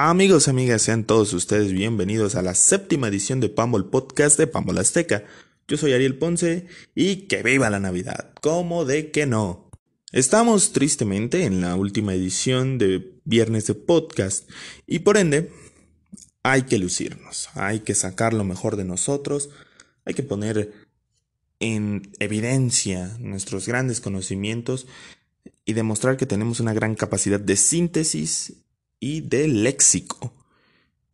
Amigos, amigas, sean todos ustedes bienvenidos a la séptima edición de Pambol Podcast de Pambol Azteca. Yo soy Ariel Ponce y que viva la Navidad, ¿Cómo de que no. Estamos tristemente en la última edición de Viernes de Podcast y por ende hay que lucirnos, hay que sacar lo mejor de nosotros, hay que poner en evidencia nuestros grandes conocimientos y demostrar que tenemos una gran capacidad de síntesis y de léxico.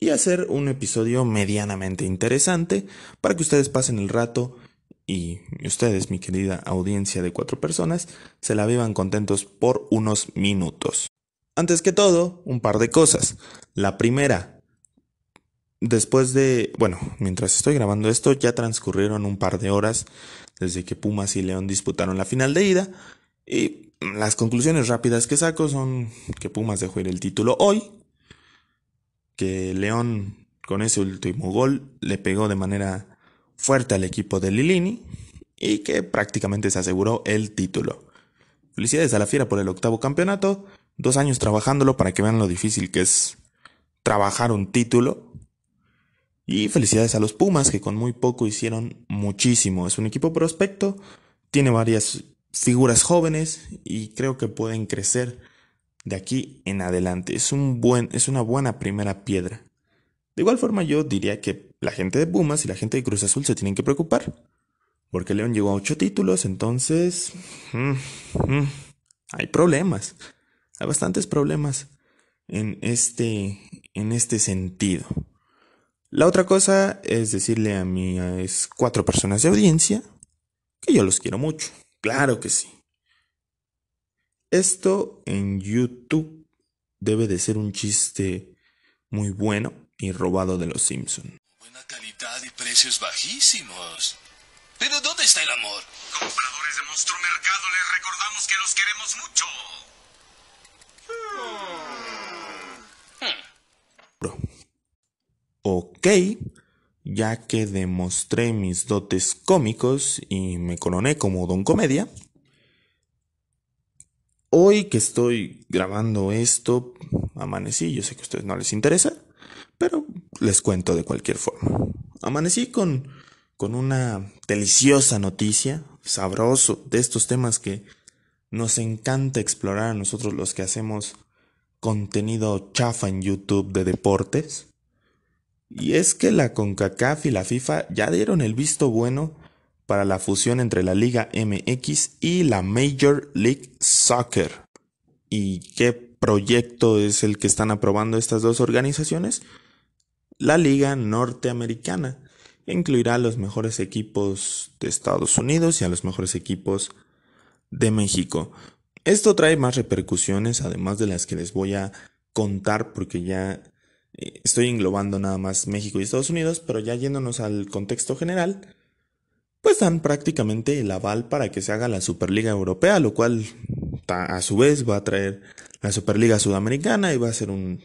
Y hacer un episodio medianamente interesante para que ustedes pasen el rato y ustedes, mi querida audiencia de cuatro personas, se la vivan contentos por unos minutos. Antes que todo, un par de cosas. La primera, después de, bueno, mientras estoy grabando esto, ya transcurrieron un par de horas desde que Pumas y León disputaron la final de ida. Y las conclusiones rápidas que saco son que Pumas dejó ir el título hoy, que León con ese último gol le pegó de manera fuerte al equipo de Lilini y que prácticamente se aseguró el título. Felicidades a la Fiera por el octavo campeonato, dos años trabajándolo para que vean lo difícil que es trabajar un título. Y felicidades a los Pumas que con muy poco hicieron muchísimo. Es un equipo prospecto, tiene varias figuras jóvenes y creo que pueden crecer de aquí en adelante. Es, un buen, es una buena primera piedra. De igual forma yo diría que la gente de Pumas y la gente de Cruz Azul se tienen que preocupar. Porque León llegó a ocho títulos, entonces... Mm, mm, hay problemas. Hay bastantes problemas en este, en este sentido. La otra cosa es decirle a mis cuatro personas de audiencia que yo los quiero mucho. Claro que sí. Esto en YouTube debe de ser un chiste muy bueno y robado de los Simpson. Buena calidad y precios bajísimos. Pero ¿dónde está el amor? Compradores de Monstruo Mercado, les recordamos que los queremos mucho. Bro. Hmm. Ok ya que demostré mis dotes cómicos y me coroné como Don Comedia. Hoy que estoy grabando esto, amanecí, yo sé que a ustedes no les interesa, pero les cuento de cualquier forma. Amanecí con, una deliciosa noticia, sabroso, de estos temas que nos encanta explorar a nosotros los que hacemos contenido chafa en YouTube de deportes. Y es que la CONCACAF y la FIFA ya dieron el visto bueno para la fusión entre la Liga MX y la Major League Soccer. ¿Y qué proyecto es el que están aprobando estas dos organizaciones? La Liga Norteamericana incluirá a los mejores equipos de Estados Unidos y a los mejores equipos de México. Esto trae más repercusiones, además de las que les voy a contar, porque ya eh, estoy englobando nada más México y Estados Unidos, pero ya yéndonos al contexto general, pues dan prácticamente el aval para que se haga la Superliga Europea, lo cual a su vez va a traer la Superliga Sudamericana y va a ser un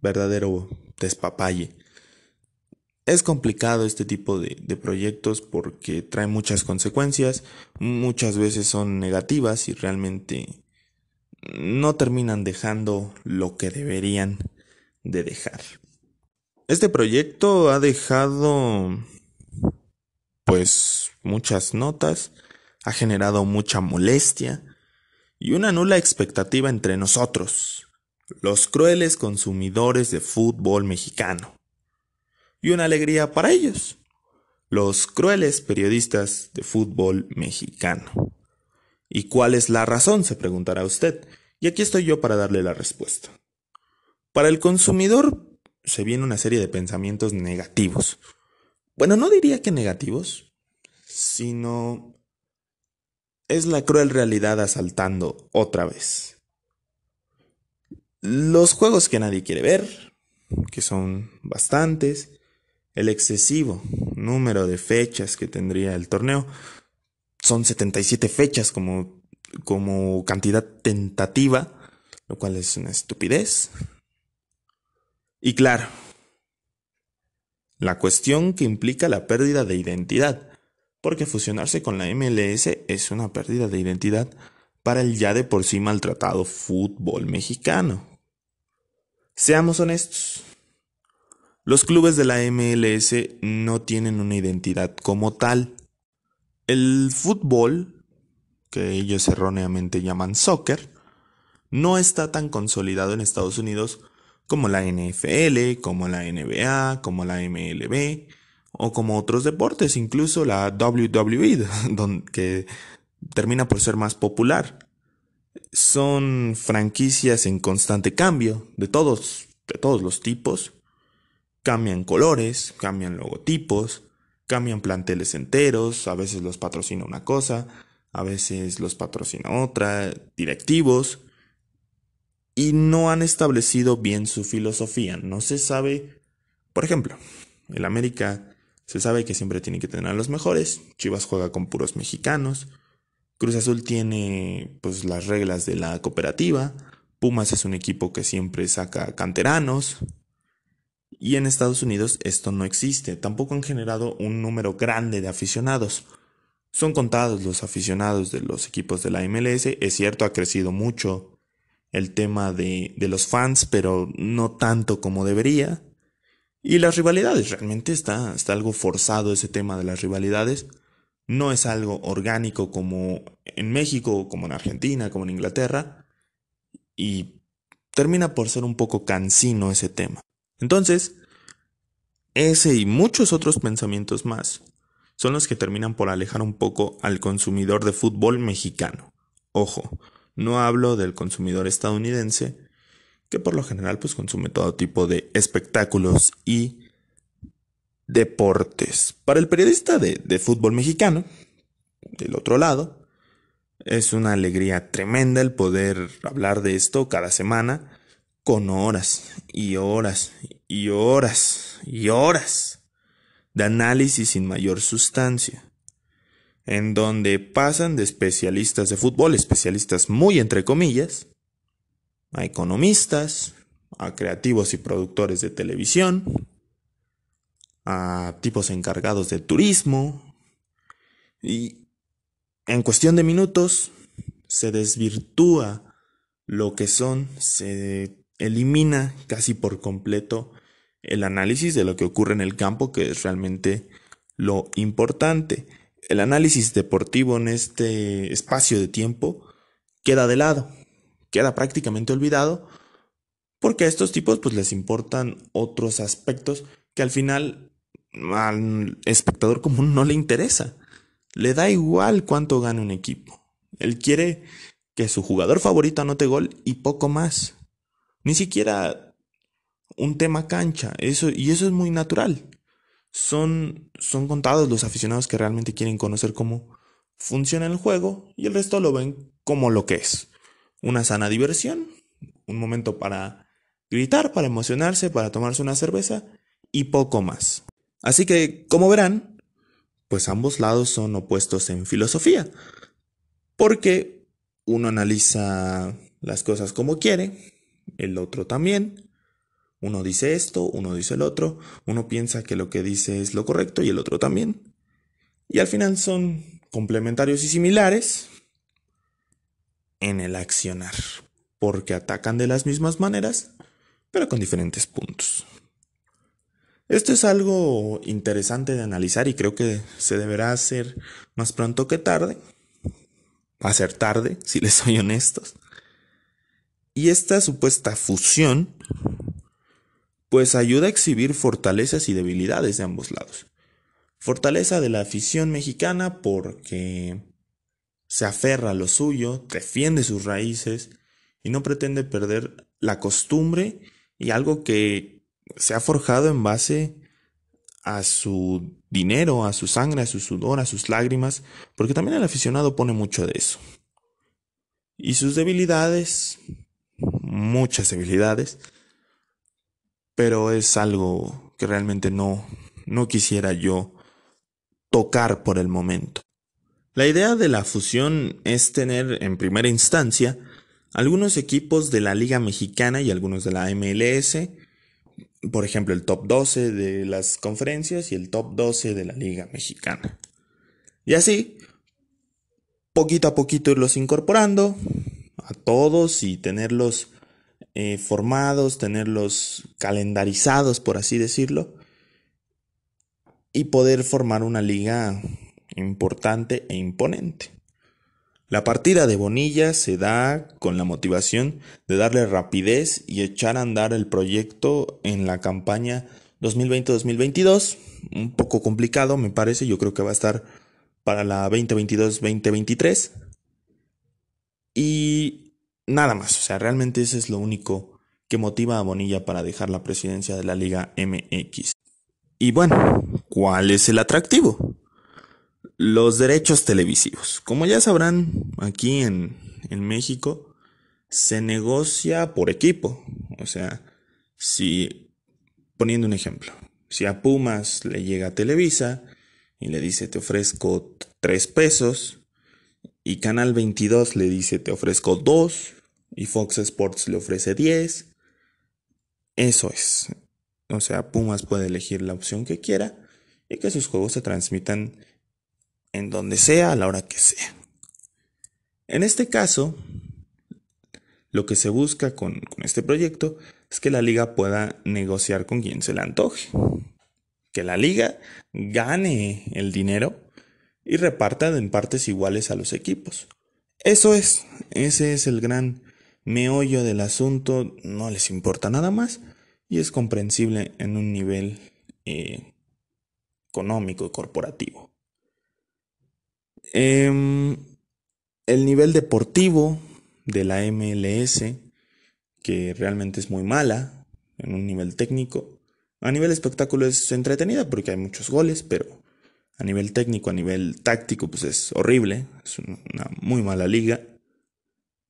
verdadero despapalle. Es complicado este tipo de, de proyectos porque trae muchas consecuencias, muchas veces son negativas y realmente no terminan dejando lo que deberían de dejar. Este proyecto ha dejado pues muchas notas, ha generado mucha molestia y una nula expectativa entre nosotros, los crueles consumidores de fútbol mexicano. Y una alegría para ellos, los crueles periodistas de fútbol mexicano. ¿Y cuál es la razón? se preguntará usted. Y aquí estoy yo para darle la respuesta. Para el consumidor se viene una serie de pensamientos negativos. Bueno, no diría que negativos, sino es la cruel realidad asaltando otra vez. Los juegos que nadie quiere ver, que son bastantes, el excesivo número de fechas que tendría el torneo, son 77 fechas como, como cantidad tentativa, lo cual es una estupidez, y claro, la cuestión que implica la pérdida de identidad, porque fusionarse con la MLS es una pérdida de identidad para el ya de por sí maltratado fútbol mexicano. Seamos honestos, los clubes de la MLS no tienen una identidad como tal. El fútbol, que ellos erróneamente llaman soccer, no está tan consolidado en Estados Unidos como la NFL, como la NBA, como la MLB o como otros deportes, incluso la WWE, que termina por ser más popular. Son franquicias en constante cambio, de de todos los tipos. Cambian colores, cambian logotipos, cambian planteles enteros, a veces los patrocina una cosa, a veces los patrocina otra, directivos y no han establecido bien su filosofía. No se sabe, por ejemplo, el América se sabe que siempre tiene que tener a los mejores, Chivas juega con puros mexicanos, Cruz Azul tiene pues las reglas de la cooperativa, Pumas es un equipo que siempre saca canteranos. Y en Estados Unidos esto no existe, tampoco han generado un número grande de aficionados. Son contados los aficionados de los equipos de la MLS, es cierto, ha crecido mucho el tema de, los fans, pero no tanto como debería. Y las rivalidades, realmente está, está algo forzado ese tema de las rivalidades. No es algo orgánico como en México, como en Argentina, como en Inglaterra. Y termina por ser un poco cansino ese tema. Entonces, ese y muchos otros pensamientos más son los que terminan por alejar un poco al consumidor de fútbol mexicano. Ojo, no hablo del consumidor estadounidense, que por lo general pues consume todo tipo de espectáculos y deportes. Para el periodista de, de fútbol mexicano, del otro lado, es una alegría tremenda el poder hablar de esto cada semana con horas y horas y horas y horas de análisis sin mayor sustancia en donde pasan de especialistas de fútbol, especialistas muy entre comillas, a economistas, a creativos y productores de televisión, a tipos encargados de turismo, y en cuestión de minutos se desvirtúa lo que son, se elimina casi por completo el análisis de lo que ocurre en el campo, que es realmente lo importante el análisis deportivo en este espacio de tiempo queda de lado, queda prácticamente olvidado, porque a estos tipos pues les importan otros aspectos que al final al espectador común no le interesa. Le da igual cuánto gane un equipo. Él quiere que su jugador favorito anote gol y poco más. Ni siquiera un tema cancha, eso y eso es muy natural son, son contados los aficionados que realmente quieren conocer cómo funciona el juego y el resto lo ven como lo que es. Una sana diversión, un momento para gritar, para emocionarse, para tomarse una cerveza y poco más. Así que, como verán, pues ambos lados son opuestos en filosofía, porque uno analiza las cosas como quiere, el otro también, uno dice esto, uno dice el otro, uno piensa que lo que dice es lo correcto y el otro también. Y al final son complementarios y similares en el accionar, porque atacan de las mismas maneras, pero con diferentes puntos. Esto es algo interesante de analizar y creo que se deberá hacer más pronto que tarde. Va a ser tarde, si les soy honestos. Y esta supuesta fusión pues ayuda a exhibir fortalezas y debilidades de ambos lados. Fortaleza de la afición mexicana porque se aferra a lo suyo, defiende sus raíces y no pretende perder la costumbre y algo que se ha forjado en base a su dinero, a su sangre, a su sudor, a sus lágrimas, porque también el aficionado pone mucho de eso. Y sus debilidades, muchas debilidades, pero es algo que realmente no, no quisiera yo tocar por el momento. La idea de la fusión es tener en primera instancia algunos equipos de la Liga Mexicana y algunos de la MLS, por ejemplo el top 12 de las conferencias y el top 12 de la Liga Mexicana. Y así, poquito a poquito irlos incorporando a todos y tenerlos eh, formados, tenerlos calendarizados, por así decirlo, y poder formar una liga importante e imponente. La partida de Bonilla se da con la motivación de darle rapidez y echar a andar el proyecto en la campaña 2020-2022. Un poco complicado me parece, yo creo que va a estar para la 2022-2023. Y Nada más, o sea, realmente eso es lo único que motiva a Bonilla para dejar la presidencia de la Liga MX. Y bueno, ¿cuál es el atractivo? Los derechos televisivos. Como ya sabrán, aquí en, México se negocia por equipo. O sea, si, poniendo un ejemplo, si a Pumas le llega Televisa y le dice te ofrezco tres pesos, y Canal 22 le dice te ofrezco 2, y Fox Sports le ofrece 10. Eso es. O sea, Pumas puede elegir la opción que quiera y que sus juegos se transmitan en donde sea, a la hora que sea. En este caso, lo que se busca con, este proyecto es que la liga pueda negociar con quien se le antoje. Que la liga gane el dinero y reparta en partes iguales a los equipos. Eso es, ese es el gran me meollo del asunto no les importa nada más y es comprensible en un nivel eh, económico y corporativo. Em, el nivel deportivo de la MLS, que realmente es muy mala en un nivel técnico, a nivel espectáculo es entretenida porque hay muchos goles, pero a nivel técnico, a nivel táctico, pues es horrible, es una muy mala liga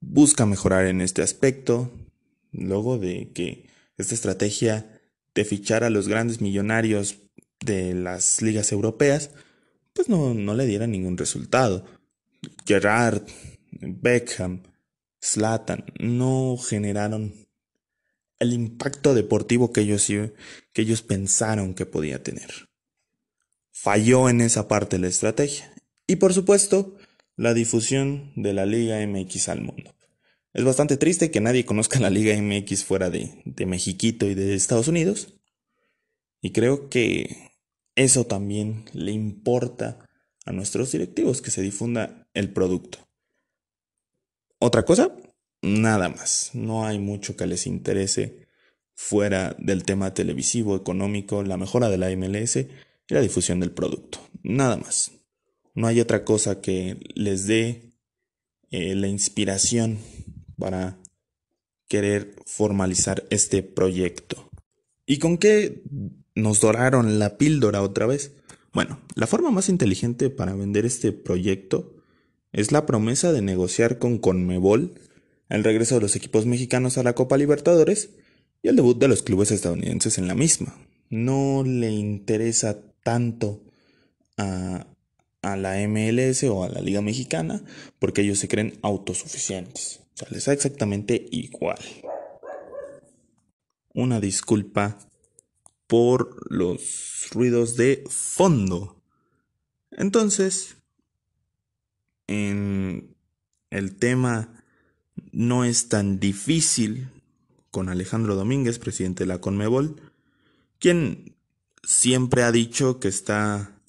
busca mejorar en este aspecto, luego de que esta estrategia de fichar a los grandes millonarios de las ligas europeas, pues no, le diera ningún resultado. Gerard, Beckham, Slatan no generaron el impacto deportivo que ellos, que ellos pensaron que podía tener. Falló en esa parte la estrategia. Y por supuesto, la difusión de la Liga MX al mundo. Es bastante triste que nadie conozca la Liga MX fuera de, de Mexiquito y de Estados Unidos. Y creo que eso también le importa a nuestros directivos, que se difunda el producto. Otra cosa, nada más. No hay mucho que les interese fuera del tema televisivo, económico, la mejora de la MLS y la difusión del producto. Nada más. No hay otra cosa que les dé eh, la inspiración para querer formalizar este proyecto. ¿Y con qué nos doraron la píldora otra vez? Bueno, la forma más inteligente para vender este proyecto es la promesa de negociar con Conmebol el regreso de los equipos mexicanos a la Copa Libertadores y el debut de los clubes estadounidenses en la misma. No le interesa tanto a a la MLS o a la Liga Mexicana porque ellos se creen autosuficientes. O sea, les da exactamente igual. Una disculpa por los ruidos de fondo. Entonces, en el tema no es tan difícil con Alejandro Domínguez, presidente de la Conmebol, quien siempre ha dicho que está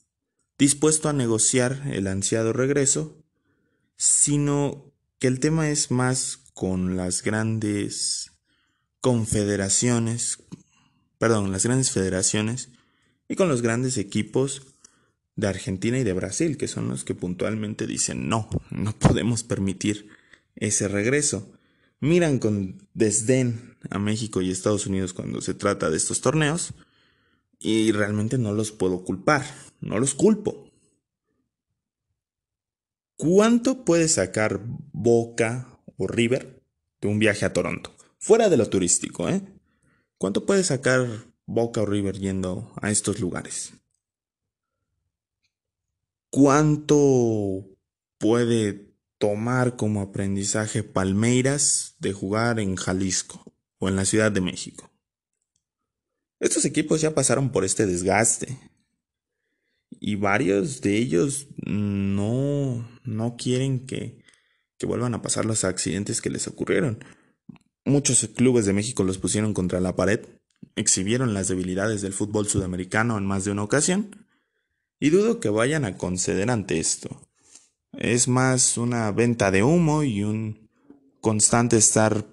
dispuesto a negociar el ansiado regreso, sino que el tema es más con las grandes confederaciones, perdón, las grandes federaciones y con los grandes equipos de Argentina y de Brasil, que son los que puntualmente dicen no, no podemos permitir ese regreso. Miran con desdén a México y Estados Unidos cuando se trata de estos torneos, y realmente no los puedo culpar, no los culpo. ¿Cuánto puede sacar Boca o River de un viaje a Toronto? Fuera de lo turístico, ¿eh? ¿Cuánto puede sacar Boca o River yendo a estos lugares? ¿Cuánto puede tomar como aprendizaje Palmeiras de jugar en Jalisco o en la Ciudad de México? Estos equipos ya pasaron por este desgaste. Y varios de ellos no, no quieren que, que vuelvan a pasar los accidentes que les ocurrieron. Muchos clubes de México los pusieron contra la pared, exhibieron las debilidades del fútbol sudamericano en más de una ocasión, y dudo que vayan a conceder ante esto. Es más una venta de humo y un constante estar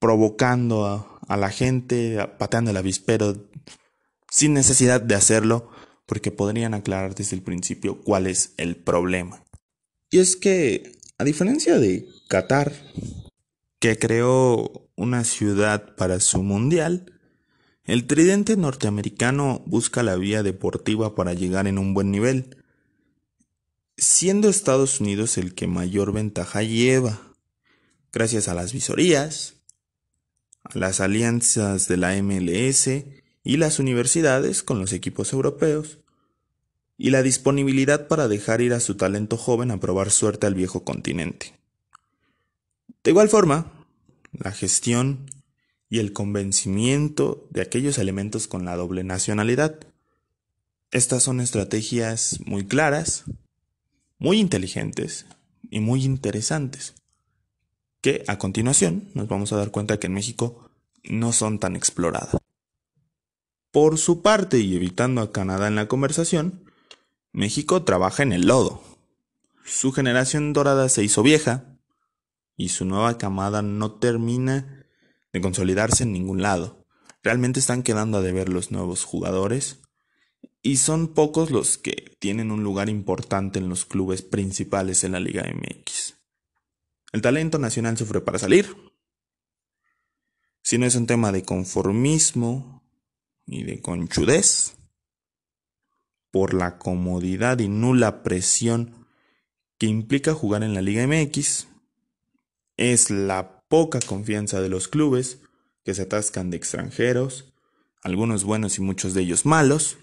provocando a, a la gente pateando el avispero sin necesidad de hacerlo porque podrían aclarar desde el principio cuál es el problema. Y es que, a diferencia de Qatar, que creó una ciudad para su mundial, el tridente norteamericano busca la vía deportiva para llegar en un buen nivel, siendo Estados Unidos el que mayor ventaja lleva, gracias a las visorías, las alianzas de la MLS y las universidades con los equipos europeos, y la disponibilidad para dejar ir a su talento joven a probar suerte al viejo continente. De igual forma, la gestión y el convencimiento de aquellos elementos con la doble nacionalidad. Estas son estrategias muy claras, muy inteligentes y muy interesantes que a continuación nos vamos a dar cuenta que en México no son tan exploradas. Por su parte, y evitando a Canadá en la conversación, México trabaja en el lodo. Su generación dorada se hizo vieja y su nueva camada no termina de consolidarse en ningún lado. Realmente están quedando a deber los nuevos jugadores y son pocos los que tienen un lugar importante en los clubes principales en la Liga MX. El talento nacional sufre para salir. Si no es un tema de conformismo y de conchudez, por la comodidad y nula presión que implica jugar en la Liga MX, es la poca confianza de los clubes que se atascan de extranjeros, algunos buenos y muchos de ellos malos.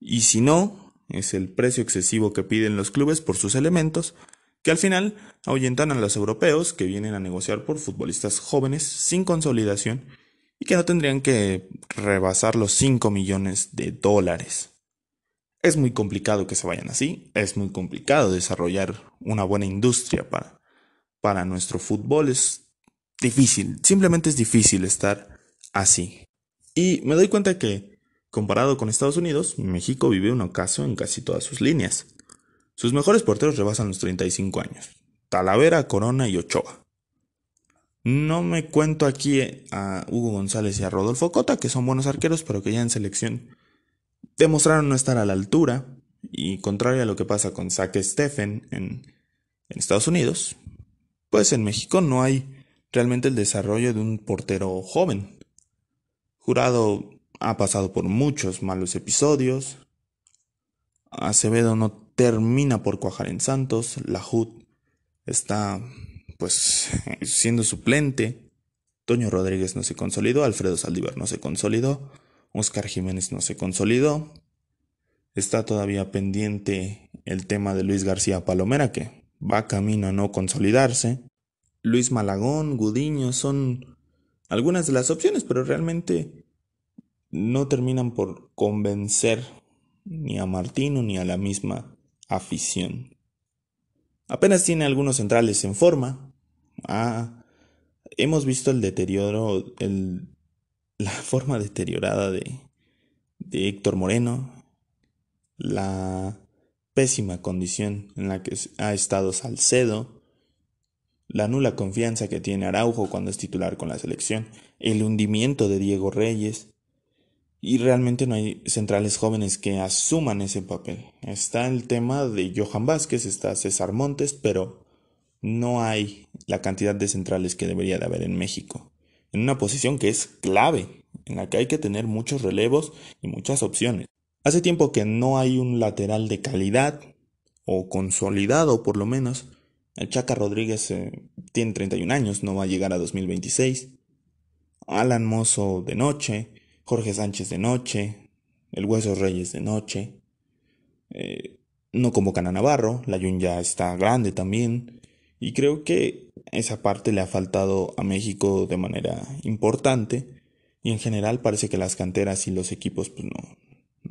Y si no, es el precio excesivo que piden los clubes por sus elementos que al final ahuyentan a los europeos que vienen a negociar por futbolistas jóvenes sin consolidación y que no tendrían que rebasar los 5 millones de dólares. Es muy complicado que se vayan así, es muy complicado desarrollar una buena industria para, para nuestro fútbol, es difícil, simplemente es difícil estar así. Y me doy cuenta que, comparado con Estados Unidos, México vive un ocaso en casi todas sus líneas. Sus mejores porteros rebasan los 35 años. Talavera, Corona y Ochoa. No me cuento aquí a Hugo González y a Rodolfo Cota, que son buenos arqueros, pero que ya en selección demostraron no estar a la altura. Y contrario a lo que pasa con Zach Steffen en, en Estados Unidos, pues en México no hay realmente el desarrollo de un portero joven. Jurado ha pasado por muchos malos episodios. Acevedo no termina por cuajar en Santos, la HUD está pues siendo suplente, Toño Rodríguez no se consolidó, Alfredo Saldívar no se consolidó, Oscar Jiménez no se consolidó, está todavía pendiente el tema de Luis García Palomera que va camino a no consolidarse, Luis Malagón, Gudiño son algunas de las opciones, pero realmente no terminan por convencer ni a Martino ni a la misma afición. Apenas tiene algunos centrales en forma. Ah, hemos visto el deterioro, la forma deteriorada de, de Héctor Moreno, la pésima condición en la que ha estado Salcedo, la nula confianza que tiene Araujo cuando es titular con la selección, el hundimiento de Diego Reyes, y realmente no hay centrales jóvenes que asuman ese papel. Está el tema de Johan Vázquez, está César Montes, pero no hay la cantidad de centrales que debería de haber en México. En una posición que es clave, en la que hay que tener muchos relevos y muchas opciones. Hace tiempo que no hay un lateral de calidad, o consolidado por lo menos. El Chaca Rodríguez eh, tiene 31 años, no va a llegar a 2026. Alan Mozo de noche. Jorge Sánchez de noche, el Hueso Reyes de noche. Eh, no como a Navarro, la Jun ya está grande también. Y creo que esa parte le ha faltado a México de manera importante. Y en general parece que las canteras y los equipos pues no,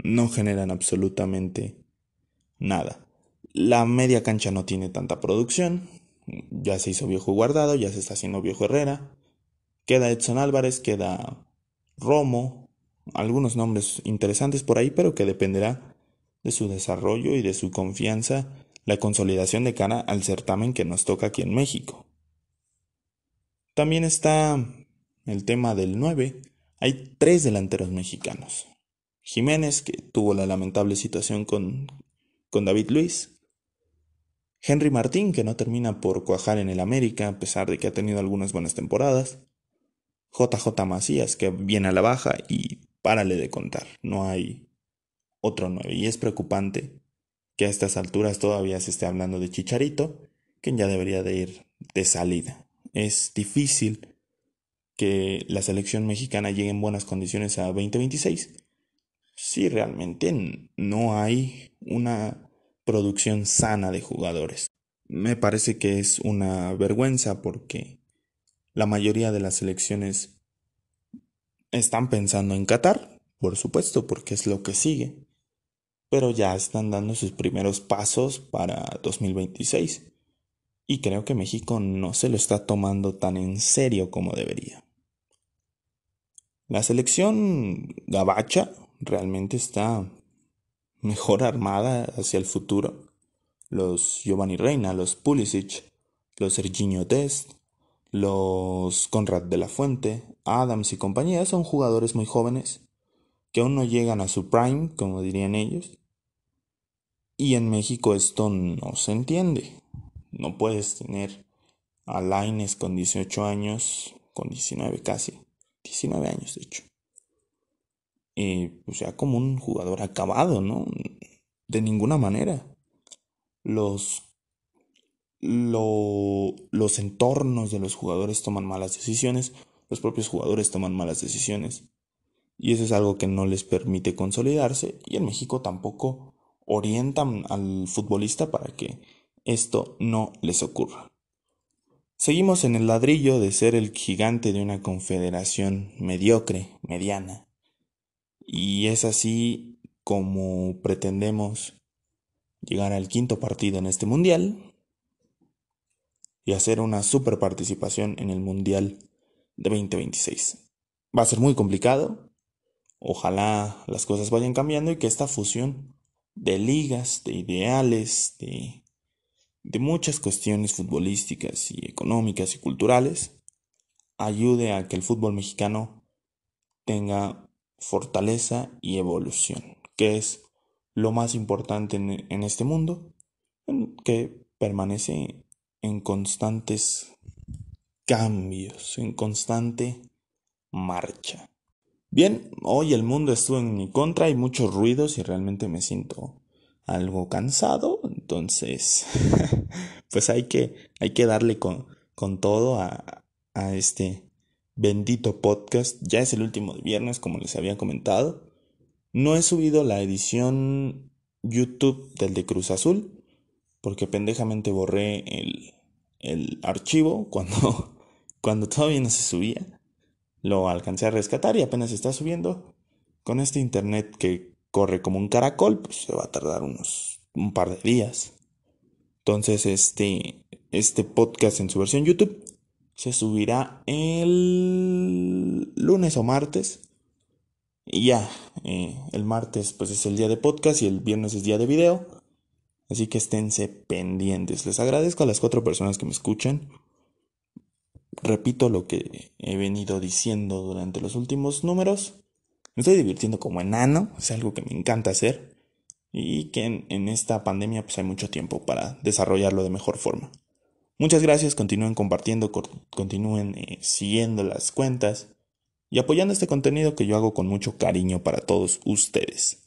no generan absolutamente nada. La media cancha no tiene tanta producción. Ya se hizo viejo guardado, ya se está haciendo viejo Herrera. Queda Edson Álvarez, queda Romo, algunos nombres interesantes por ahí, pero que dependerá de su desarrollo y de su confianza, la consolidación de cara al certamen que nos toca aquí en México. También está el tema del 9. Hay tres delanteros mexicanos. Jiménez, que tuvo la lamentable situación con, con David Luis, Henry Martín, que no termina por cuajar en el América, a pesar de que ha tenido algunas buenas temporadas. JJ Macías, que viene a la baja y párale de contar, no hay otro 9. Y es preocupante que a estas alturas todavía se esté hablando de Chicharito, quien ya debería de ir de salida. Es difícil que la selección mexicana llegue en buenas condiciones a 2026 si realmente no hay una producción sana de jugadores. Me parece que es una vergüenza porque la mayoría de las selecciones están pensando en Qatar, por supuesto, porque es lo que sigue. Pero ya están dando sus primeros pasos para 2026. Y creo que México no se lo está tomando tan en serio como debería. La selección gabacha realmente está mejor armada hacia el futuro. Los Giovanni Reina, los Pulisic, los Serginho Test... Los Conrad de la Fuente, Adams y compañía son jugadores muy jóvenes que aún no llegan a su prime, como dirían ellos. Y en México esto no se entiende. No puedes tener a Laines con 18 años, con 19 casi, 19 años de hecho. Y pues ya como un jugador acabado, ¿no? De ninguna manera. Los los entornos de los jugadores toman malas decisiones, los propios jugadores toman malas decisiones. Y eso es algo que no les permite consolidarse y en México tampoco orientan al futbolista para que esto no les ocurra. Seguimos en el ladrillo de ser el gigante de una confederación mediocre, mediana. Y es así como pretendemos llegar al quinto partido en este mundial, y hacer una super participación en el Mundial de 2026. Va a ser muy complicado. Ojalá las cosas vayan cambiando y que esta fusión de ligas, de ideales, de, de muchas cuestiones futbolísticas y económicas y culturales ayude a que el fútbol mexicano tenga fortaleza y evolución, que es lo más importante en, en este mundo, que permanece en constantes cambios, en constante marcha. Bien, hoy el mundo estuvo en mi contra, hay muchos ruidos y realmente me siento algo cansado, entonces pues hay que, hay que darle con, con todo a, a este bendito podcast. Ya es el último de viernes, como les había comentado. No he subido la edición YouTube del de Cruz Azul, porque pendejamente borré el, el archivo cuando, cuando todavía no se subía. Lo alcancé a rescatar y apenas está subiendo. Con este internet que corre como un caracol, pues se va a tardar unos un par de días. Entonces, este, este podcast en su versión YouTube se subirá el lunes o martes. Y ya, eh, el martes pues es el día de podcast y el viernes es día de video. Así que esténse pendientes. Les agradezco a las cuatro personas que me escuchan. Repito lo que he venido diciendo durante los últimos números. Me estoy divirtiendo como enano, es algo que me encanta hacer y que en, esta pandemia pues hay mucho tiempo para desarrollarlo de mejor forma. Muchas gracias, continúen compartiendo, continúen eh, siguiendo las cuentas y apoyando este contenido que yo hago con mucho cariño para todos ustedes.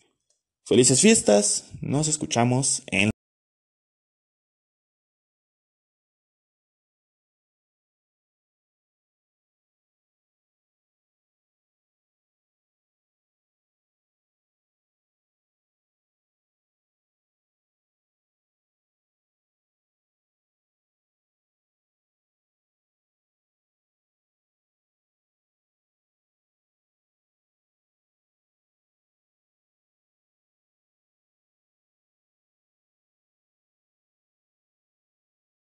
Felices fiestas, nos escuchamos en...